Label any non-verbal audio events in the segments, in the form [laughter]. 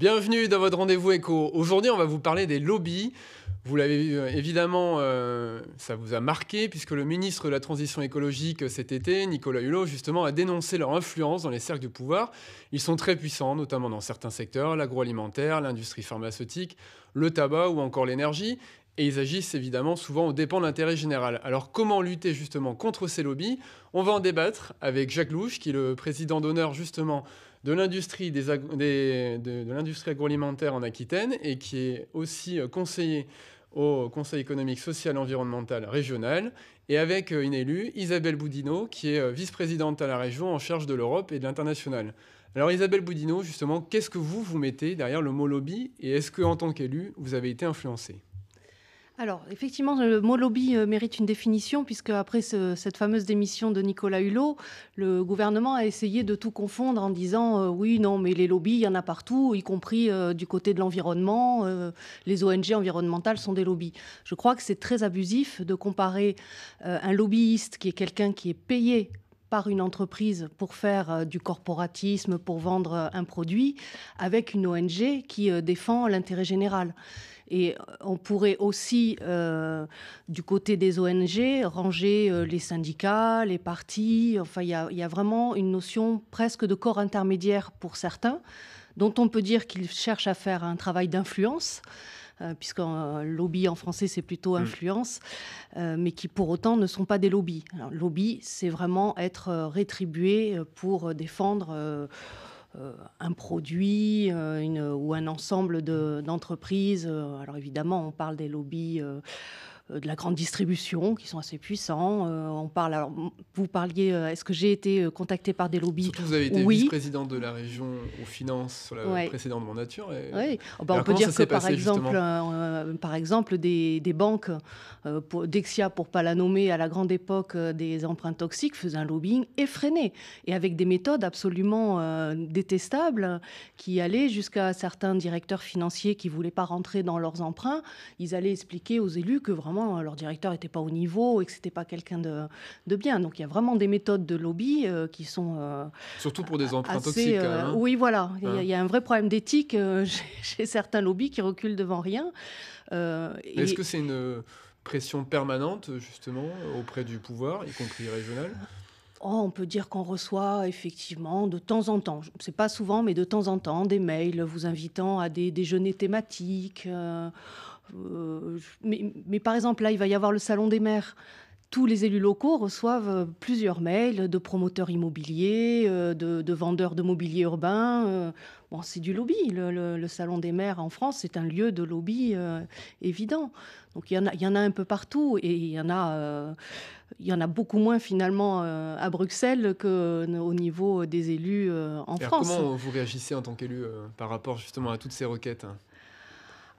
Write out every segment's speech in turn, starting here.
Bienvenue dans votre rendez-vous éco. Aujourd'hui, on va vous parler des lobbies. Vous l'avez euh, évidemment, euh, ça vous a marqué, puisque le ministre de la Transition écologique euh, cet été, Nicolas Hulot, justement, a dénoncé leur influence dans les cercles du pouvoir. Ils sont très puissants, notamment dans certains secteurs, l'agroalimentaire, l'industrie pharmaceutique, le tabac ou encore l'énergie et ils agissent évidemment souvent aux dépens de l'intérêt général. Alors comment lutter justement contre ces lobbies On va en débattre avec Jacques Louche, qui est le président d'honneur justement de l'industrie des, de, l'industrie agroalimentaire en Aquitaine et qui est aussi euh, conseiller au Conseil économique, social environnemental régional, et avec euh, une élue, Isabelle Boudinot, qui est euh, vice-présidente à la région en charge de l'Europe et de l'international. Alors Isabelle Boudinot, justement, qu'est-ce que vous vous mettez derrière le mot lobby et est-ce que tant qu'élue, vous avez été influencée alors, effectivement, le mot lobby euh, mérite une définition, puisque après cette fameuse démission de Nicolas Hulot, le gouvernement a essayé de tout confondre en disant euh, oui, non, mais les lobbies, il y en a partout, y compris euh, du côté de l'environnement. les ONG environnementales sont des lobbies. Je crois que c'est très abusif de comparer un lobbyiste qui est quelqu'un qui est payé par une entreprise pour faire du corporatisme, pour vendre un produit, avec une ONG qui défend l'intérêt général. Et euh, on pourrait aussi, euh, du côté des ONG, ranger euh, les syndicats, les partis. Enfin, il y, a vraiment une notion presque de corps intermédiaire pour certains, dont on peut dire qu'ils cherchent à faire un travail d'influence. Puisqu'un puisque lobby en français c'est plutôt mm. influence, mais qui pour autant ne sont pas des lobbies. lobby, c'est vraiment être rétribué pour défendre euh, un produit euh, ou un ensemble d'entreprises. Euh, alors évidemment, on parle des lobbies euh, de la grande distribution qui sont assez puissants. Euh, on parle, vous parliez, euh, est-ce que j'ai été contacté par des lobbies Surtout, Vous avez été vice-présidente de la région aux finances sur la précédente mandature. Oui, oh, bah, on peut dire que par, exemple, par exemple, des, des banques, pour, Dexia, pour ne pas la nommer, à la grande époque des emprunts toxiques, faisaient un lobbying effréné et avec des méthodes absolument détestables qui allaient jusqu'à certains directeurs financiers qui ne voulaient pas rentrer dans leurs emprunts. Ils allaient expliquer aux élus que vraiment, Hein, leur directeur n'était pas au niveau et que c'était pas quelqu'un de, de, bien. Donc il y a vraiment des méthodes de lobby euh, qui sont. Euh, Surtout pour des emprunts toxiques. Euh, hein. oui, voilà. Hein. Il y, a un vrai problème d'éthique [laughs] chez, certains lobbies qui reculent devant rien. Est-ce que c'est une pression permanente, justement, auprès du pouvoir, y compris régional oh, on peut dire qu'on reçoit effectivement de temps en temps, c'est pas souvent, mais de temps en temps, des mails vous invitant à des déjeuners thématiques. Euh, mais, mais, par exemple, là, il va y avoir le Salon des maires. Tous les élus locaux reçoivent euh, plusieurs mails de promoteurs immobiliers, euh, de, vendeurs de mobilier urbain. Bon, c'est du lobby. Le, Salon des maires en France, c'est un lieu de lobby évident. Donc il y, en a, il y en a un peu partout et il y en a, il y en a beaucoup moins finalement à Bruxelles qu'au niveau des élus en France. Comment vous réagissez en tant qu'élu par rapport justement à toutes ces requêtes hein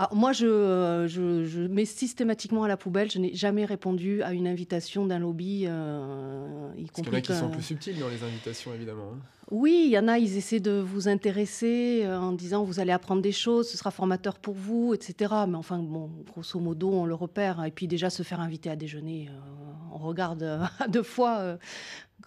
ah, moi, euh, je, je, mets systématiquement à la poubelle. Je n'ai jamais répondu à une invitation d'un lobby. Il euh, y Parce qu'il y en a qui sont plus subtils dans les invitations, évidemment. Hein. Oui, il y en a, ils essaient de vous intéresser euh, en disant vous allez apprendre des choses, ce sera formateur pour vous, etc. Mais enfin, bon, grosso modo, on le repère. Et puis déjà, se faire inviter à déjeuner, on regarde [laughs] deux fois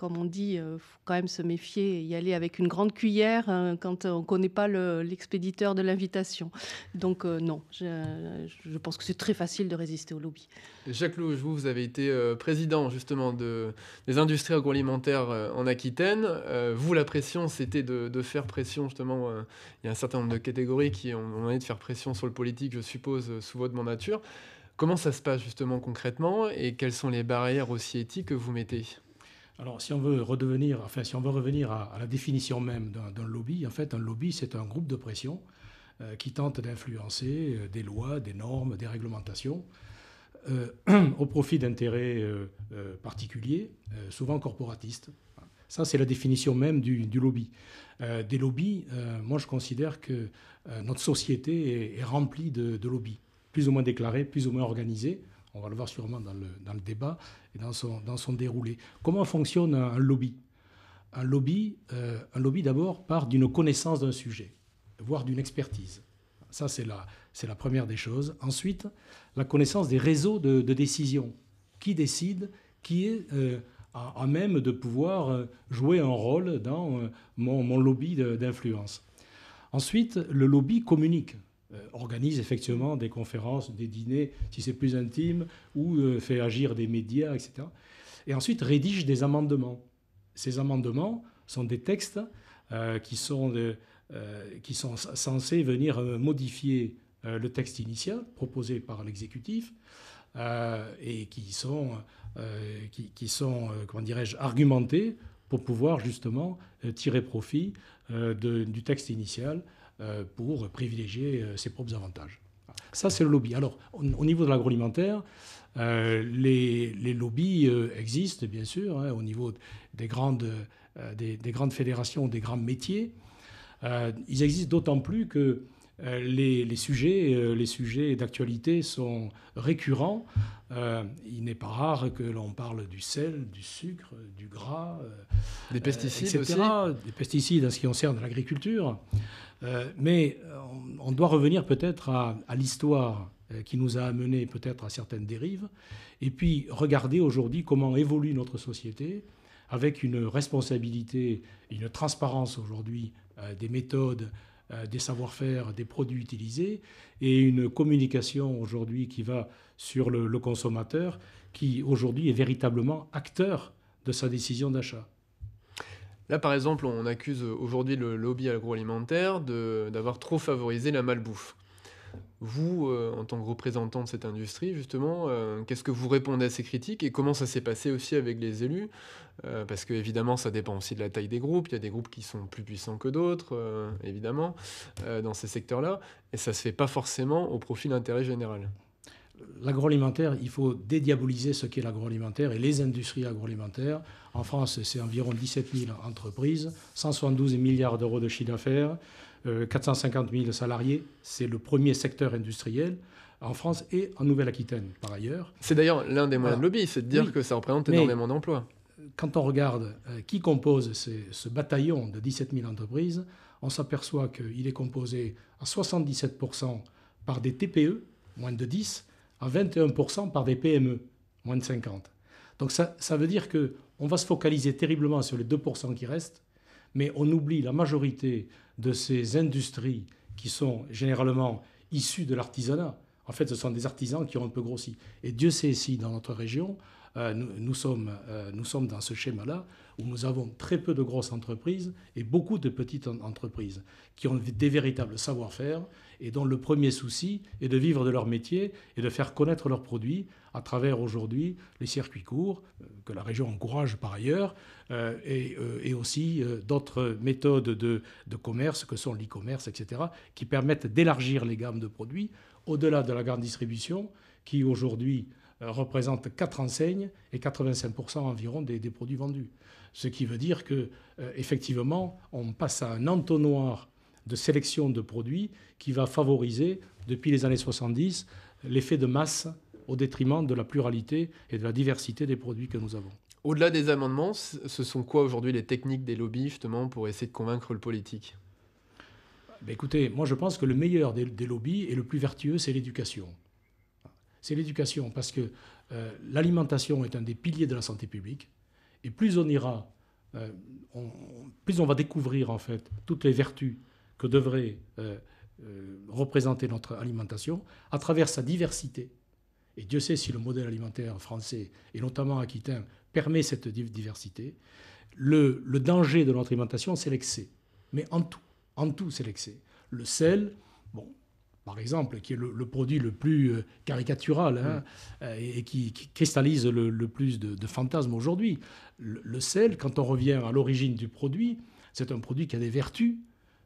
comme on dit, il euh, faut quand même se méfier et y aller avec une grande cuillère euh, quand on ne connaît pas l'expéditeur de l'invitation. Donc euh, non, je, pense que c'est très facile de résister au lobby. Jacques Louge, vous, vous avez été président justement des industries agroalimentaires en Aquitaine. vous, la pression, c'était de, faire pression justement. il y a un certain nombre de catégories qui ont envie de faire pression sur le politique, je suppose, sous votre mandature. Comment ça se passe justement concrètement et quelles sont les barrières aussi éthiques que vous mettez alors, si on veut redevenir, enfin, si on veut revenir à, la définition même d'un lobby, en fait, un lobby, c'est un groupe de pression euh, qui tente d'influencer euh, des lois, des normes, des réglementations euh, [clears throat] au profit d'intérêts particuliers, souvent corporatistes. Ça, c'est la définition même du, lobby. des lobbies, moi, je considère que notre société est, remplie de, de lobbies, plus ou moins déclarés, plus ou moins organisés on va le voir sûrement dans le, débat et dans son, déroulé. Comment fonctionne un lobby Un lobby, euh, lobby d'abord part d'une connaissance d'un sujet, voire d'une expertise. Ça, c'est la, c'est la première des choses. Ensuite, la connaissance des réseaux de, décision. Qui décide Qui est euh, à, même de pouvoir euh, jouer un rôle dans mon, lobby d'influence Ensuite, le lobby communique. Euh, organise effectivement des conférences, des dîners, si c'est plus intime, ou euh, fait agir des médias, etc. Et ensuite rédige des amendements. Ces amendements sont des textes euh, qui, sont censés venir modifier le texte initial proposé par l'exécutif et qui sont, qui, comment dirais-je, argumentés pour pouvoir justement tirer profit du texte initial euh, pour privilégier euh, ses propres avantages. Ça, c'est le lobby. Alors, au niveau de l'agroalimentaire, euh, les, les, lobbies existent, bien sûr, hein, au niveau des grandes, des, des, grandes fédérations, des grands métiers. ils existent d'autant plus que euh, les, sujets, euh, les sujets d'actualité sont récurrents. Euh, il n'est pas rare que l'on parle du sel, du sucre, du gras, des pesticides, aussi. des pesticides en ce qui concerne l'agriculture. mais on, doit revenir peut-être à, à l'histoire qui nous a amenés peut-être à certaines dérives, et puis regarder aujourd'hui comment évolue notre société avec une responsabilité, une transparence aujourd'hui des méthodes, euh, des savoir-faire, des produits utilisés, et une communication aujourd'hui qui va sur le, consommateur, qui aujourd'hui est véritablement acteur de sa décision d'achat. Là, par exemple, on accuse aujourd'hui le lobby agroalimentaire d'avoir trop favorisé la malbouffe. Vous, euh, en tant que représentant de cette industrie, justement, euh, qu'est-ce que vous répondez à ces critiques et comment ça s'est passé aussi avec les élus euh, Parce que évidemment, ça dépend aussi de la taille des groupes. Il y a des groupes qui sont plus puissants que d'autres, évidemment, dans ces secteurs-là. Et ça ne se fait pas forcément au profit de l'intérêt général. L'agroalimentaire, il faut dédiaboliser ce qu'est l'agroalimentaire et les industries agroalimentaires. En France, c'est environ 17 000 entreprises, 172 milliards d'euros de chiffre d'affaires. 450 euh, 000 salariés, c'est le premier secteur industriel en France et en Nouvelle-Aquitaine, par ailleurs. C'est d'ailleurs l'un des moyens de lobby, c'est de dire que ça représente énormément d'emplois. Quand on regarde euh, qui compose ce bataillon de 17 000 entreprises, on s'aperçoit qu'il est composé à 77% par des TPE, moins de 10, à 21% par des PME, moins de 50. Donc ça, ça veut dire qu'on va se focaliser terriblement sur les 2% qui restent, mais on oublie la majorité de ces industries qui sont généralement issues de l'artisanat. En fait, ce sont des artisans qui ont un peu grossi. Et Dieu sait si dans notre région, euh, euh, nous, sommes, dans ce schéma-là où nous avons très peu de grosses entreprises et beaucoup de petites entreprises qui ont des véritables savoir-faire et dont le premier souci est de vivre de leur métier et de faire connaître leurs produits à travers aujourd'hui les circuits courts, euh, que la région encourage par ailleurs, euh, euh, et, aussi d'autres méthodes de, commerce, que sont l'e-commerce, etc., qui permettent d'élargir les gammes de produits au-delà de la grande distribution, qui aujourd'hui représente 4 enseignes et 85% environ des, produits vendus. Ce qui veut dire que effectivement, on passe à un entonnoir de sélection de produits qui va favoriser, depuis les années 70, l'effet de masse au détriment de la pluralité et de la diversité des produits que nous avons. Au-delà des amendements, ce sont quoi aujourd'hui les techniques des lobbies justement pour essayer de convaincre le politique ben Écoutez, moi je pense que le meilleur des, lobbies et le plus vertueux, c'est l'éducation. C'est l'éducation parce que euh, l'alimentation est un des piliers de la santé publique et plus on ira, euh, plus on va découvrir en fait toutes les vertus que devrait euh, représenter notre alimentation à travers sa diversité et Dieu sait si le modèle alimentaire français, et notamment aquitain, permet cette diversité. Le, danger de notre alimentation, c'est l'excès. Mais en tout, en tout, c'est l'excès. Le sel, bon, par exemple, qui est le, produit le plus euh, caricatural hein, mm. euh, et, qui, cristallise le, plus de, fantasmes aujourd'hui. Le, sel, quand on revient à l'origine du produit, c'est un produit qui a des vertus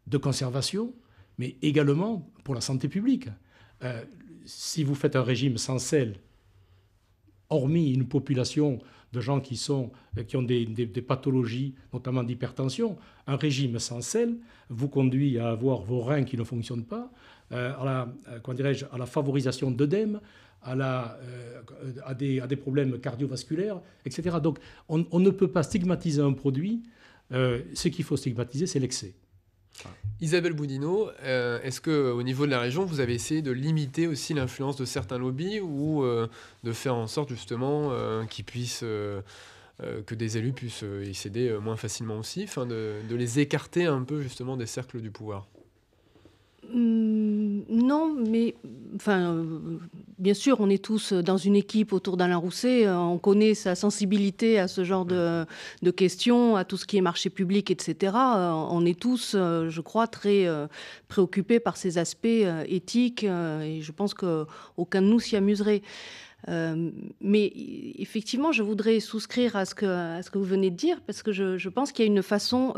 de conservation, mais également pour la santé publique. Euh, si vous faites un régime sans sel, hormis une population de gens qui, sont, euh, qui ont des, pathologies, notamment d'hypertension, un régime sans sel vous conduit à avoir vos reins qui ne fonctionnent pas, euh, à, la, euh, dirais-je, à la favorisation d'œdèmes, à, à, des, problèmes cardiovasculaires, etc. Donc on, ne peut pas stigmatiser un produit. ce qu'il faut stigmatiser, c'est l'excès. Isabelle Boudineau, est-ce que au niveau de la région, vous avez essayé de limiter aussi l'influence de certains lobbies ou euh, de faire en sorte justement euh, qu'ils puissent euh, que des élus puissent y céder moins facilement aussi, de, les écarter un peu justement des cercles du pouvoir hum, Non, mais enfin Bien sûr, on est tous euh, dans une équipe autour d'Alain Rousset. Euh, on connaît sa sensibilité à ce genre de, questions, à tout ce qui est marché public, etc. Euh, on est tous, je crois, très préoccupés par ces aspects éthiques et je pense qu'aucun de nous s'y amuserait. mais effectivement, je voudrais souscrire à ce, que, à ce que vous venez de dire, parce que je, pense qu'il y a une façon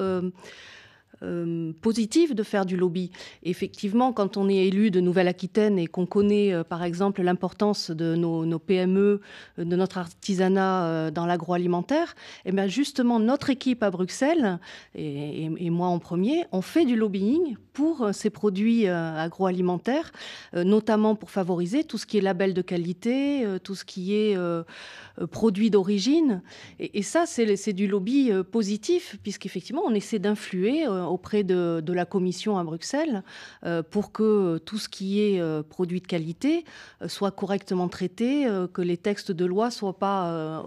euh, positif de faire du lobby. Effectivement, quand on est élu de Nouvelle-Aquitaine et qu'on connaît, euh, par exemple, l'importance de nos, PME, euh, de notre artisanat dans l'agroalimentaire, et eh bien justement, notre équipe à Bruxelles, et, moi en premier, on fait du lobbying pour ces produits agroalimentaires, notamment pour favoriser tout ce qui est label de qualité, tout ce qui est produit d'origine. Et, et, ça, c'est du lobby positif, puisqu'effectivement, on essaie d'influer auprès de, la Commission à Bruxelles euh, pour que tout ce qui est euh, produit de qualité euh, soit correctement traité, que les textes de loi soient pas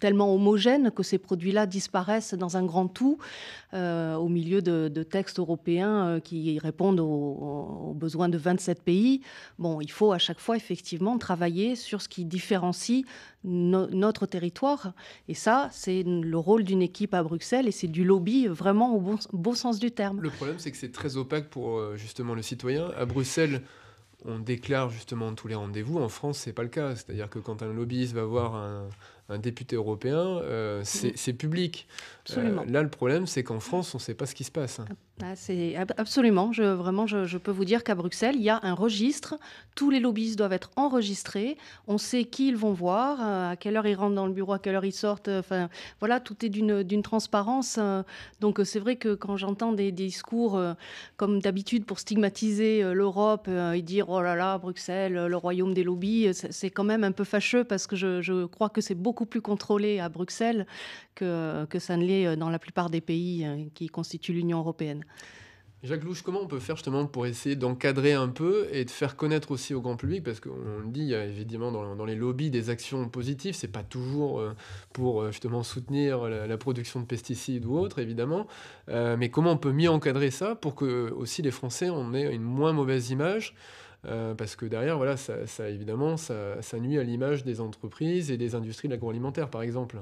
tellement homogènes que ces produits-là disparaissent dans un grand tout au milieu de, textes européens qui répondent aux, aux besoins de 27 pays. Bon, il faut à chaque fois effectivement travailler sur ce qui différencie notre territoire. Et ça, c'est le rôle d'une équipe à Bruxelles et c'est du lobby vraiment au bon, sens du terme. Le problème, c'est que c'est très opaque pour euh, justement le citoyen. À Bruxelles, on déclare justement tous les rendez-vous. En France, c'est pas le cas. C'est-à-dire que quand un lobbyiste va voir un, un député européen, euh, c'est public. Euh, là, le problème, c'est qu'en France, on ne sait pas ce qui se passe. Hein. Ah, bah, absolument. Je, vraiment, je, peux vous dire qu'à Bruxelles, il y a un registre. Tous les lobbyistes doivent être enregistrés. On sait qui ils vont voir, euh, à quelle heure ils rentrent dans le bureau, à quelle heure ils sortent. Enfin, voilà, tout est d'une transparence. donc, c'est vrai que quand j'entends des, discours comme d'habitude pour stigmatiser l'Europe et dire oh là là, Bruxelles, le royaume des lobbies, c'est quand même un peu fâcheux parce que je, je crois que c'est beaucoup plus contrôlé à Bruxelles que, ça ne l'est euh, dans la plupart des pays euh, qui constituent l'Union européenne. Jacques Louche, comment on peut faire justement pour essayer d'encadrer un peu et de faire connaître aussi au grand public Parce qu'on le dit, évidemment dans, les lobbies des actions positives, c'est pas toujours euh, pour justement soutenir la, production de pesticides ou autre, évidemment. mais comment on peut mieux encadrer ça pour que aussi les Français en aient une moins mauvaise image euh, parce que derrière, voilà, ça, évidemment, ça, nuit à l'image des entreprises et des industries de l'agroalimentaire, par exemple.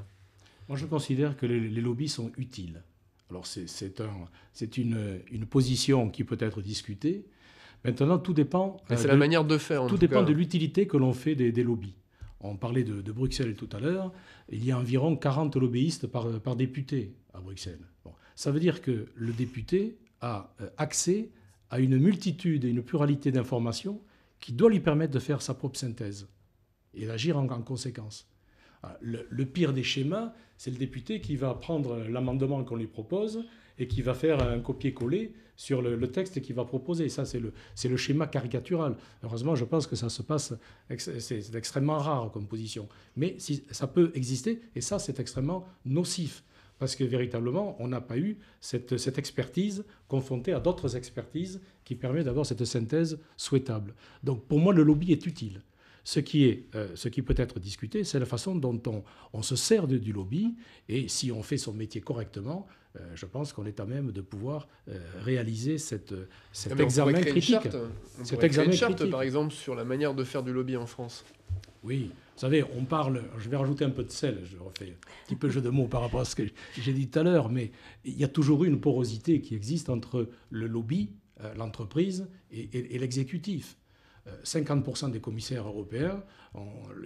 Moi, je considère que les, lobbies sont utiles. Alors, c'est un, une, une position qui peut être discutée. Maintenant, tout dépend. Euh, c'est la manière de faire. tout, dépend de l'utilité que l'on fait des, lobbies. On parlait de, Bruxelles tout à l'heure. Il y a environ 40 lobbyistes par, par député à Bruxelles. Ça veut dire que le député a euh, accès à une multitude et une pluralité d'informations qui doit lui permettre de faire sa propre synthèse et d'agir en, conséquence. Ah, le, pire des schémas, c'est le député qui va prendre l'amendement qu'on lui propose et qui va faire un copier-coller sur le, texte qu'il va proposer. Ça, c'est le, schéma caricatural. Heureusement, je pense que ça se passe, c'est extrêmement rare comme position. Mais si, ça peut exister, et ça, c'est extrêmement nocif parce que véritablement, on n'a pas eu cette, expertise confrontée à d'autres expertises qui permet d'avoir cette synthèse souhaitable. Donc pour moi, le lobby est utile. Ce qui, est, euh, ce qui peut être discuté, c'est la façon dont on, on se sert du lobby, et si on fait son métier correctement, euh, je pense qu'on est à même de pouvoir euh, réaliser cette, cet eh examen critique. On pourrait créer une charte, par exemple, sur la manière de faire du lobby en France. Oui, vous savez, on parle, je vais rajouter un peu de sel, je refais un petit peu jeu de mots par rapport à ce que j'ai dit tout à l'heure, mais il y a toujours eu une porosité qui existe entre le lobby, euh, l'entreprise et, l'exécutif. 50% euh, des commissaires européens,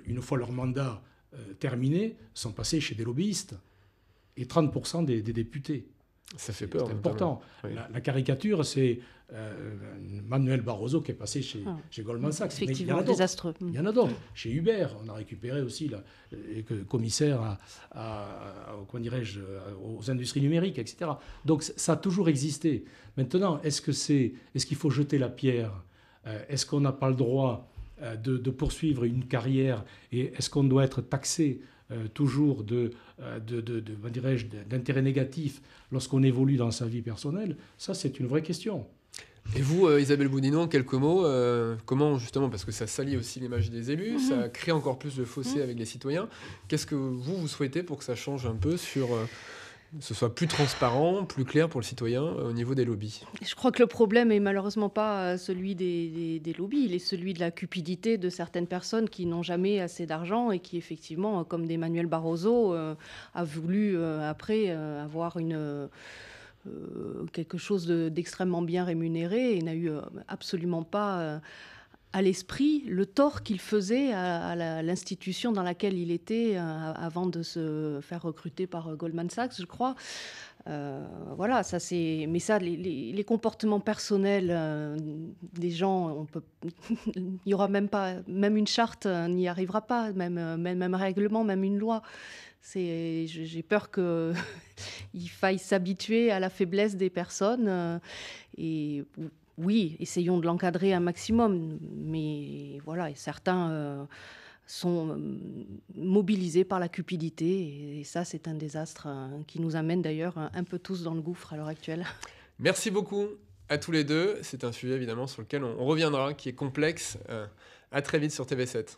une fois leur mandat euh, terminé, sont passés chez des lobbyistes et 30% des députés. Ça fait peur. C'est important. La, caricature, c'est euh, Manuel Barroso qui est passé chez, ah. Goldman Sachs. Effectivement, désastreux. Il y en a mm. d'autres. Chez Hubert, on a récupéré aussi le euh, commissaire à, dirais-je, euh, aux industries numériques, etc. Donc ça a toujours existé. Maintenant, est-ce que c'est, est-ce qu'il faut jeter la pierre Est-ce qu'on n'a pas le droit de, de poursuivre une carrière Et est-ce qu'on doit être taxé euh, toujours de, euh, de, de, d'intérêt négatif lorsqu'on évolue dans sa vie personnelle Ça, c'est une vraie question. Et vous, euh, Isabelle Boudinot, quelques mots, comment justement, parce que ça salit aussi l'image des élus, ça mhm. crée encore plus de fossés mhm. avec les citoyens, qu'est-ce que vous, vous souhaitez pour que ça change un peu sur ce soit plus transparent, plus clair pour le citoyen euh, au niveau des lobbies. Je crois que le problème est malheureusement pas euh, celui des, lobbies, il est celui de la cupidité de certaines personnes qui n'ont jamais assez d'argent et qui effectivement, euh, comme d'Emmanuel Barroso, a voulu après avoir une quelque chose d'extrêmement bien rémunéré et n'a eu absolument pas à l'esprit le tort qu'il faisait à, l'institution dans laquelle il était euh, avant de se faire recruter par euh, Goldman Sachs, je crois. Euh, voilà, ça c'est. Mais ça, les, comportements personnels des gens, on peut. [laughs] il y aura même pas, même une charte n'y arrivera pas, même, même, un règlement, même une loi. C'est, j'ai peur que [laughs] il faille s'habituer à la faiblesse des personnes et oui, essayons de l'encadrer un maximum, mais voilà, certains euh, sont euh, mobilisés par la cupidité, et, ça, c'est un désastre hein, qui nous amène d'ailleurs un, peu tous dans le gouffre à l'heure actuelle. Merci beaucoup à tous les deux. C'est un sujet évidemment sur lequel on, reviendra, qui est complexe. Euh, à très vite sur TV7.